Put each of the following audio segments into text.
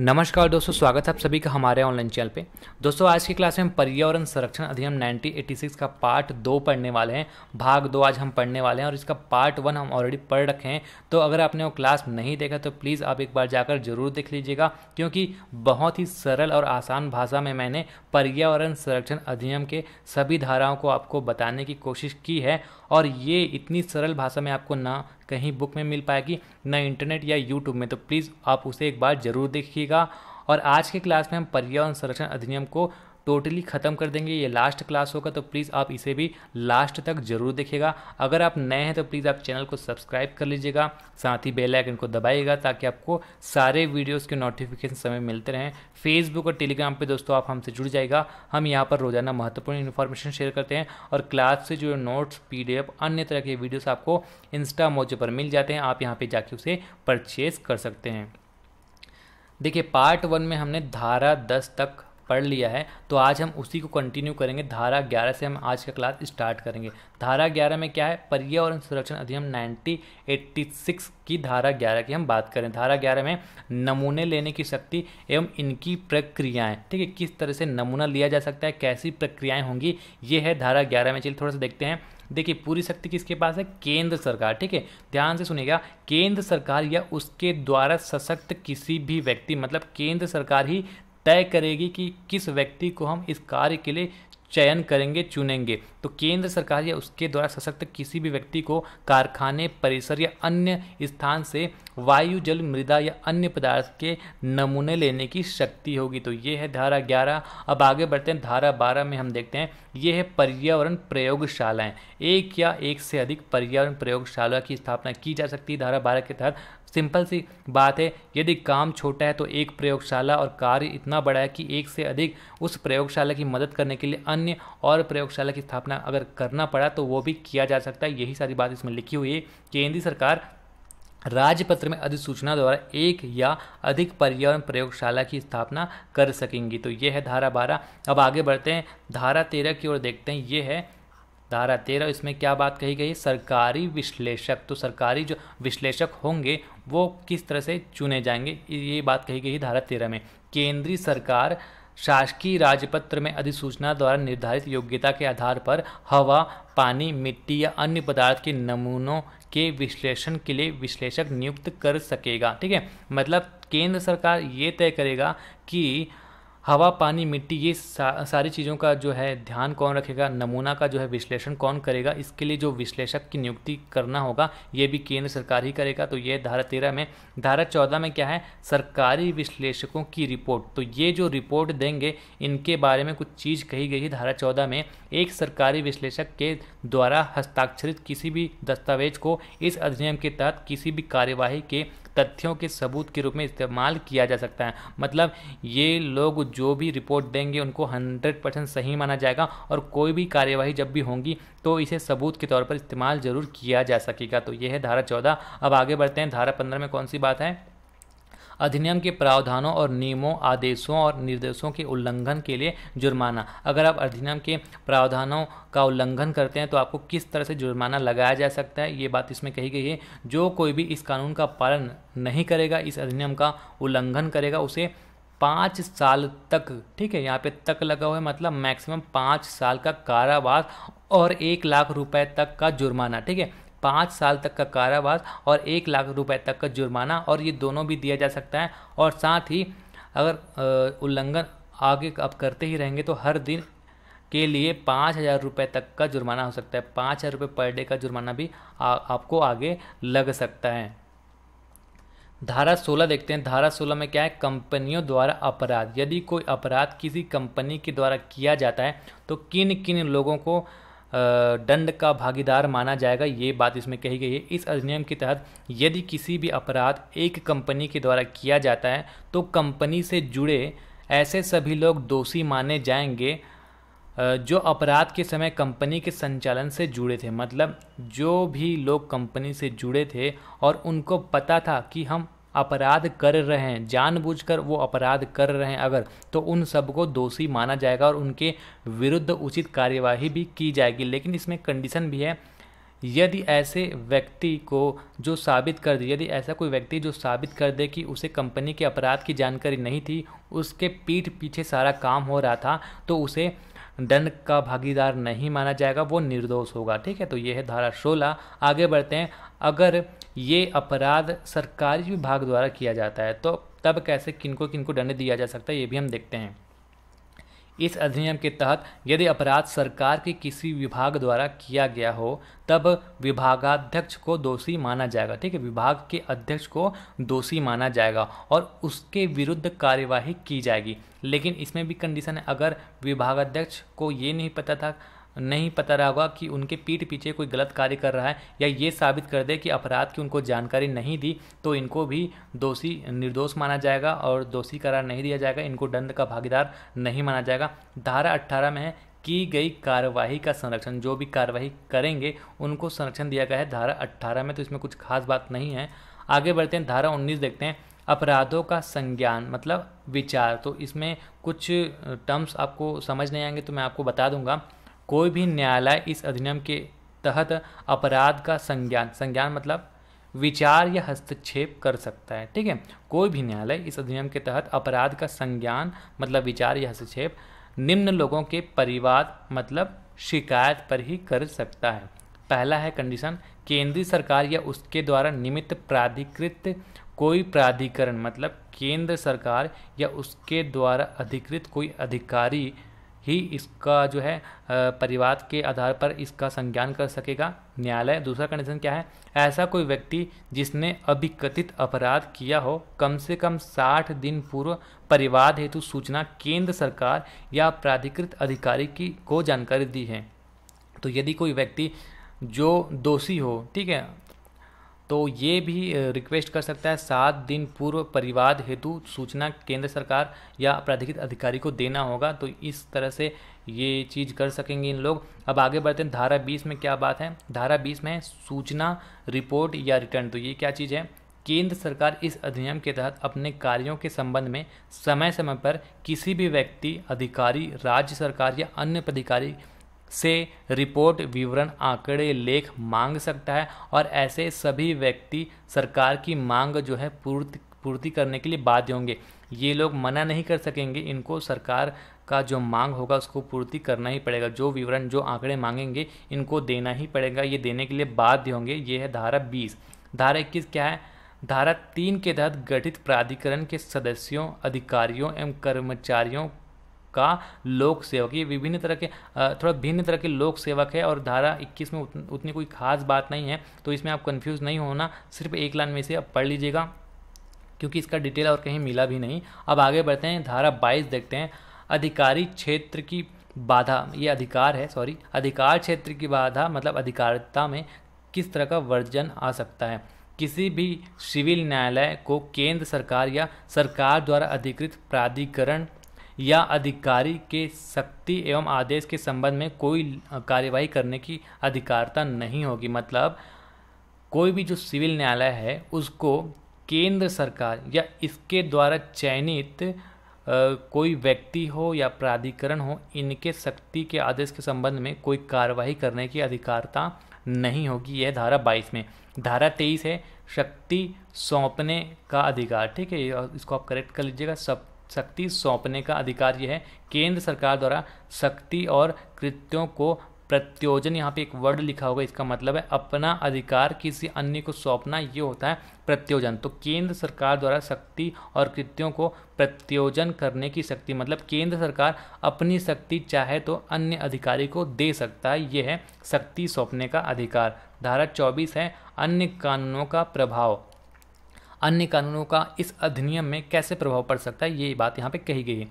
नमस्कार दोस्तों स्वागत है आप सभी का हमारे ऑनलाइन चैनल पे दोस्तों आज की क्लास में हम पर्यावरण संरक्षण अधिनियम 1986 का पार्ट दो पढ़ने वाले हैं भाग दो आज हम पढ़ने वाले हैं और इसका पार्ट वन हम ऑलरेडी पढ़ रखे हैं तो अगर आपने वो क्लास नहीं देखा तो प्लीज़ आप एक बार जाकर जरूर देख लीजिएगा क्योंकि बहुत ही सरल और आसान भाषा में मैंने पर्यावरण संरक्षण अधिनियम के सभी धाराओं को आपको बताने की कोशिश की है और ये इतनी सरल भाषा में आपको ना कहीं बुक में मिल पाएगी ना इंटरनेट या यूट्यूब में तो प्लीज़ आप उसे एक बार ज़रूर देखिएगा और आज के क्लास में हम पर्यावरण संरक्षण अधिनियम को टोटली ख़त्म कर देंगे ये लास्ट क्लास होगा तो प्लीज़ आप इसे भी लास्ट तक ज़रूर देखेगा अगर आप नए हैं तो प्लीज़ आप चैनल को सब्सक्राइब कर लीजिएगा साथ ही बेल आइकन को दबाइएगा ताकि आपको सारे वीडियोस के नोटिफिकेशन समय मिलते रहें फेसबुक और टेलीग्राम पे दोस्तों आप हमसे जुड़ जाएगा हम यहाँ पर रोज़ाना महत्वपूर्ण इन्फॉर्मेशन शेयर करते हैं और क्लास से जो नोट्स पी अन्य तरह के वीडियोज़ आपको इंस्टा मोजे पर मिल जाते हैं आप यहाँ पर जाके उसे परचेज़ कर सकते हैं देखिए पार्ट वन में हमने धारा दस तक पढ़ लिया है तो आज हम उसी को कंटिन्यू करेंगे धारा ग्यारह से हम आज का क्लास स्टार्ट करेंगे धारा ग्यारह में क्या है पर्यावरण संरक्षण अधिनियम नाइनटीन एट्टी सिक्स की धारा ग्यारह की हम बात करें धारा ग्यारह में नमूने लेने की शक्ति एवं इनकी प्रक्रियाएं ठीक है किस तरह से नमूना लिया जा सकता है कैसी प्रक्रियाएं होंगी ये है धारा ग्यारह में चलिए थोड़ा सा देखते हैं देखिए पूरी शक्ति किसके पास है केंद्र सरकार ठीक है ध्यान से सुनिएगा केंद्र सरकार या उसके द्वारा सशक्त किसी भी व्यक्ति मतलब केंद्र सरकार ही तय करेगी कि किस व्यक्ति को हम इस कार्य के लिए चयन करेंगे चुनेंगे तो केंद्र सरकार या उसके द्वारा सशक्त किसी भी व्यक्ति को कारखाने परिसर या अन्य स्थान से वायु जल मृदा या अन्य पदार्थ के नमूने लेने की शक्ति होगी तो ये है धारा ग्यारह अब आगे बढ़ते हैं धारा बारह में हम देखते हैं ये है पर्यावरण प्रयोगशालाएं एक या एक से अधिक पर्यावरण प्रयोगशाला की स्थापना की जा सकती है धारा बारह के तहत सिंपल सी बात है यदि काम छोटा है तो एक प्रयोगशाला और कार्य इतना बड़ा है कि एक से अधिक उस प्रयोगशाला की मदद करने के लिए अन्य और प्रयोगशाला की स्थापना अगर करना पड़ा तो वो भी किया जा सकता है यही सारी बात इसमें लिखी हुई है केंद्रीय सरकार राजपत्र में अधिसूचना द्वारा एक या अधिक पर्यावरण प्रयोगशाला की स्थापना कर सकेंगी तो यह है धारा बारह अब आगे बढ़ते हैं धारा तेरह की ओर देखते हैं ये है धारा तेरह इसमें क्या बात कही गई सरकारी विश्लेषक तो सरकारी जो विश्लेषक होंगे वो किस तरह से चुने जाएंगे ये बात कही गई धारा तेरह में केंद्रीय सरकार शासकीय राजपत्र में अधिसूचना द्वारा निर्धारित योग्यता के आधार पर हवा पानी मिट्टी या अन्य पदार्थ के नमूनों के विश्लेषण के लिए विश्लेषक नियुक्त कर सकेगा ठीक है मतलब केंद्र सरकार ये तय करेगा कि हवा पानी मिट्टी ये सा, सारी चीज़ों का जो है ध्यान कौन रखेगा नमूना का जो है विश्लेषण कौन करेगा इसके लिए जो विश्लेषक की नियुक्ति करना होगा ये भी केंद्र सरकार ही करेगा तो ये धारा तेरह में धारा चौदह में क्या है सरकारी विश्लेषकों की रिपोर्ट तो ये जो रिपोर्ट देंगे इनके बारे में कुछ चीज़ कही गई है धारा चौदह में एक सरकारी विश्लेषक के द्वारा हस्ताक्षरित किसी भी दस्तावेज को इस अधिनियम के तहत किसी भी कार्यवाही के तथ्यों के सबूत के रूप में इस्तेमाल किया जा सकता है मतलब ये लोग जो भी रिपोर्ट देंगे उनको हंड्रेड परसेंट सही माना जाएगा और कोई भी कार्यवाही जब भी होंगी तो इसे सबूत के तौर पर इस्तेमाल ज़रूर किया जा सकेगा तो यह है धारा चौदह अब आगे बढ़ते हैं धारा पंद्रह में कौन सी बात है अधिनियम के प्रावधानों और नियमों आदेशों और निर्देशों के उल्लंघन के लिए जुर्माना अगर आप अधिनियम के प्रावधानों का उल्लंघन करते हैं तो आपको किस तरह से जुर्माना लगाया जा सकता है ये बात इसमें कही गई है जो कोई भी इस कानून का पालन नहीं करेगा इस अधिनियम का उल्लंघन करेगा उसे पाँच साल तक ठीक है यहाँ पे तक लगा हुआ है मतलब मैक्सिमम पाँच साल का कारावास और एक लाख रुपए तक का जुर्माना ठीक है पाँच साल तक का कारावास और एक लाख रुपए तक का जुर्माना और ये दोनों भी दिया जा सकता है और साथ ही अगर उल्लंघन आगे अब करते ही रहेंगे तो हर दिन के लिए पाँच हज़ार रुपये तक का जुर्माना हो सकता है पाँच हज़ार रुपये पर डे का जुर्माना भी आ, आपको आगे लग सकता है धारा 16 देखते हैं धारा 16 में क्या है कंपनियों द्वारा अपराध यदि कोई अपराध किसी कंपनी के द्वारा किया जाता है तो किन किन लोगों को दंड का भागीदार माना जाएगा ये बात इसमें कही गई है इस अधिनियम के तहत यदि किसी भी अपराध एक कंपनी के द्वारा किया जाता है तो कंपनी से जुड़े ऐसे सभी लोग दोषी माने जाएंगे जो अपराध के समय कंपनी के संचालन से जुड़े थे मतलब जो भी लोग कंपनी से जुड़े थे और उनको पता था कि हम अपराध कर रहे हैं जानबूझकर वो अपराध कर रहे हैं अगर तो उन सबको दोषी माना जाएगा और उनके विरुद्ध उचित कार्यवाही भी की जाएगी लेकिन इसमें कंडीशन भी है यदि ऐसे व्यक्ति को जो साबित कर दे यदि ऐसा कोई व्यक्ति जो साबित कर दे कि उसे कंपनी के अपराध की जानकारी नहीं थी उसके पीठ पीछे सारा काम हो रहा था तो उसे दंड का भागीदार नहीं माना जाएगा वो निर्दोष होगा ठीक है तो ये है धारा सोलह आगे बढ़ते हैं अगर ये अपराध सरकारी विभाग द्वारा किया जाता है तो तब कैसे किनको किनको दंड दिया जा सकता है ये भी हम देखते हैं इस अधिनियम के तहत यदि अपराध सरकार के किसी विभाग द्वारा किया गया हो तब विभागाध्यक्ष को दोषी माना जाएगा ठीक है विभाग के अध्यक्ष को दोषी माना जाएगा और उसके विरुद्ध कार्यवाही की जाएगी लेकिन इसमें भी कंडीशन है अगर विभागाध्यक्ष को ये नहीं पता था नहीं पता रहा होगा कि उनके पीठ पीछे कोई गलत कार्य कर रहा है या ये साबित कर दे कि अपराध की उनको जानकारी नहीं दी तो इनको भी दोषी निर्दोष माना जाएगा और दोषी करार नहीं दिया जाएगा इनको दंड का भागीदार नहीं माना जाएगा धारा अट्ठारह में है की गई कार्यवाही का संरक्षण जो भी कार्यवाही करेंगे उनको संरक्षण दिया गया है धारा अट्ठारह में तो इसमें कुछ खास बात नहीं है आगे बढ़ते हैं धारा उन्नीस देखते हैं अपराधों का संज्ञान मतलब विचार तो इसमें कुछ टर्म्स आपको समझ नहीं आएंगे तो मैं आपको बता दूंगा कोई भी न्यायालय इस अधिनियम के तहत अपराध का संज्ञान संज्ञान मतलब विचार या हस्तक्षेप कर सकता है ठीक है कोई भी न्यायालय इस अधिनियम के तहत अपराध का संज्ञान मतलब विचार या हस्तक्षेप निम्न लोगों के परिवार मतलब शिकायत पर ही कर सकता है पहला है कंडीशन केंद्रीय सरकार या उसके द्वारा निमित्त प्राधिकृत कोई प्राधिकरण मतलब केंद्र सरकार या उसके द्वारा अधिकृत कोई अधिकारी ही इसका जो है परिवाद के आधार पर इसका संज्ञान कर सकेगा न्यायालय दूसरा कंडीशन क्या है ऐसा कोई व्यक्ति जिसने अभिकथित अपराध किया हो कम से कम साठ दिन पूर्व परिवाद हेतु सूचना केंद्र सरकार या प्राधिकृत अधिकारी की को जानकारी दी है तो यदि कोई व्यक्ति जो दोषी हो ठीक है तो ये भी रिक्वेस्ट कर सकता है सात दिन पूर्व परिवाद हेतु सूचना केंद्र सरकार या प्राधिकृत अधिकारी को देना होगा तो इस तरह से ये चीज़ कर सकेंगे इन लोग अब आगे बढ़ते हैं धारा बीस में क्या बात है धारा बीस में सूचना रिपोर्ट या रिटर्न तो ये क्या चीज़ है केंद्र सरकार इस अधिनियम के तहत अपने कार्यों के संबंध में समय समय पर किसी भी व्यक्ति अधिकारी राज्य सरकार या अन्य पदाधिकारी से रिपोर्ट विवरण आंकड़े लेख मांग सकता है और ऐसे सभी व्यक्ति सरकार की मांग जो है पूर्ति पूर्ति करने के लिए बाध्य होंगे ये लोग मना नहीं कर सकेंगे इनको सरकार का जो मांग होगा उसको पूर्ति करना ही पड़ेगा जो विवरण जो आंकड़े मांगेंगे इनको देना ही पड़ेगा ये देने के लिए बाध्य होंगे ये है धारा बीस धारा इक्कीस क्या है धारा तीन के तहत गठित प्राधिकरण के सदस्यों अधिकारियों एवं कर्मचारियों का लोक सेवक ये विभिन्न तरह के थोड़ा भिन्न तरह के लोक सेवक है और धारा 21 में उतन, उतनी कोई खास बात नहीं है तो इसमें आप कंफ्यूज नहीं होना सिर्फ एक लाइन में से आप पढ़ लीजिएगा क्योंकि इसका डिटेल और कहीं मिला भी नहीं अब आगे बढ़ते हैं धारा बाईस देखते हैं अधिकारी क्षेत्र की बाधा ये अधिकार है सॉरी अधिकार क्षेत्र की बाधा मतलब अधिकारिता में किस तरह का वर्जन आ सकता है किसी भी सिविल न्यायालय को केंद्र सरकार या सरकार द्वारा अधिकृत प्राधिकरण या अधिकारी के शक्ति एवं आदेश के संबंध में कोई कार्यवाही करने की अधिकारता नहीं होगी मतलब कोई भी जो सिविल न्यायालय है उसको केंद्र सरकार या इसके द्वारा चयनित कोई व्यक्ति हो या प्राधिकरण हो इनके शक्ति के आदेश के संबंध में कोई कार्रवाई करने की अधिकारता नहीं होगी यह धारा बाईस में धारा तेईस है शक्ति सौंपने का अधिकार ठीक है इसको आप करेक्ट कर लीजिएगा सब शक्ति सौंपने का अधिकार यह है केंद्र सरकार द्वारा शक्ति और कृत्यों को प्रत्योजन यहाँ पे एक वर्ड लिखा होगा इसका मतलब है अपना अधिकार किसी अन्य को सौंपना ये होता है प्रत्योजन तो केंद्र सरकार द्वारा शक्ति और कृत्यों को प्रत्योजन करने की शक्ति मतलब केंद्र सरकार अपनी शक्ति चाहे तो अन्य अधिकारी को दे सकता है ये है शक्ति सौंपने का अधिकार धारा चौबीस है अन्य कानूनों का प्रभाव अन्य कानूनों का इस अधिनियम में कैसे प्रभाव पड़ सकता है ये बात यहाँ पे कही गई है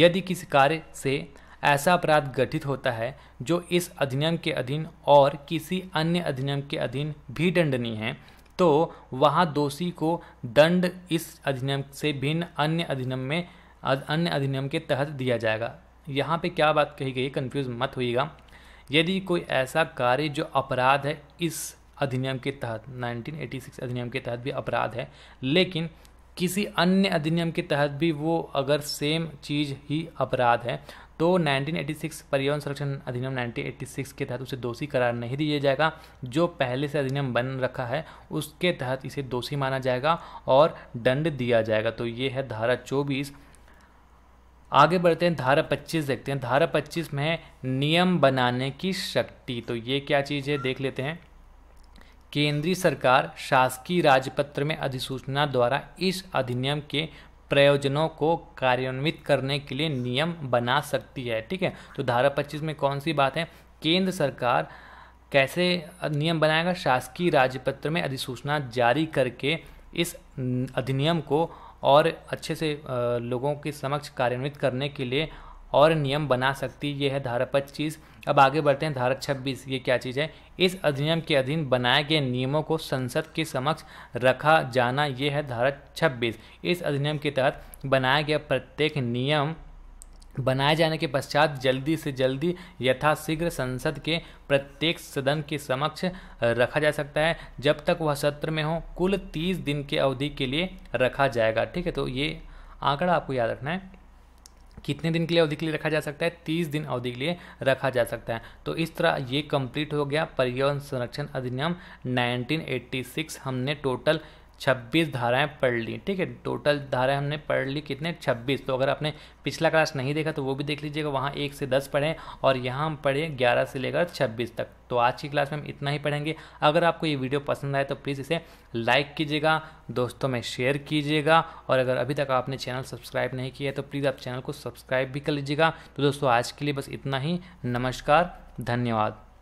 यदि किसी कार्य से ऐसा अपराध गठित होता है जो इस अधिनियम के अधीन और किसी अन्य अधिनियम के अधीन भी दंडनीय है तो वहाँ दोषी को दंड इस अधिनियम से भिन्न अन्य अधिनियम में अन्य अधिनियम के तहत दिया जाएगा यहाँ पे क्या बात कही गई कन्फ्यूज मत होइएगा यदि कोई ऐसा कार्य जो अपराध है इस अधिनियम के तहत 1986 अधिनियम के तहत भी अपराध है लेकिन किसी अन्य अधिनियम के तहत भी वो अगर सेम चीज़ ही अपराध है तो 1986 परिवहन संरक्षण अधिनियम 1986 के तहत उसे दोषी करार नहीं दिया जाएगा जो पहले से अधिनियम बन रखा है उसके तहत इसे दोषी माना जाएगा और दंड दिया जाएगा तो ये है धारा 24 आगे बढ़ते हैं धारा 25 देखते हैं धारा 25 में नियम बनाने की शक्ति तो ये क्या चीज़ है देख लेते हैं केंद्रीय सरकार शासकीय राजपत्र में अधिसूचना द्वारा इस अधिनियम के प्रयोजनों को कार्यान्वित करने के लिए नियम बना सकती है ठीक है तो धारा पच्चीस में कौन सी बात है केंद्र सरकार कैसे नियम बनाएगा शासकीय राजपत्र में अधिसूचना जारी करके इस अधिनियम को और अच्छे से लोगों के समक्ष कार्यान्वित करने के लिए और नियम बना सकती ये है धारा पच्चीस अब आगे बढ़ते हैं धारक छब्बीस ये क्या चीज़ है इस अधिनियम के अधीन बनाए गए नियमों को संसद के समक्ष रखा जाना ये है धारा छब्बीस इस अधिनियम के तहत बनाया गया प्रत्येक नियम बनाए जाने के पश्चात जल्दी से जल्दी यथाशीघ्र संसद के प्रत्येक सदन के समक्ष रखा जा सकता है जब तक वह सत्र में हो कुल तीस दिन के अवधि के लिए रखा जाएगा ठीक है तो ये आंकड़ा आपको याद रखना है कितने दिन के लिए अवधि के लिए रखा जा सकता है तीस दिन अवधि के लिए रखा जा सकता है तो इस तरह ये कंप्लीट हो गया पर्यावरण संरक्षण अधिनियम 1986 हमने टोटल छब्बीस धाराएं पढ़ ली ठीक है टोटल धाराएं हमने पढ़ ली कितने छब्बीस तो अगर आपने पिछला क्लास नहीं देखा तो वो भी देख लीजिएगा वहाँ एक से दस पढ़ें और यहाँ हम पढ़ें ग्यारह से लेकर छब्बीस तक तो आज की क्लास में हम इतना ही पढ़ेंगे अगर आपको ये वीडियो पसंद आए तो प्लीज़ इसे लाइक कीजिएगा दोस्तों में शेयर कीजिएगा और अगर अभी तक आपने चैनल सब्सक्राइब नहीं किया है तो प्लीज़ आप चैनल को सब्सक्राइब भी कर लीजिएगा तो दोस्तों आज के लिए बस इतना ही नमस्कार धन्यवाद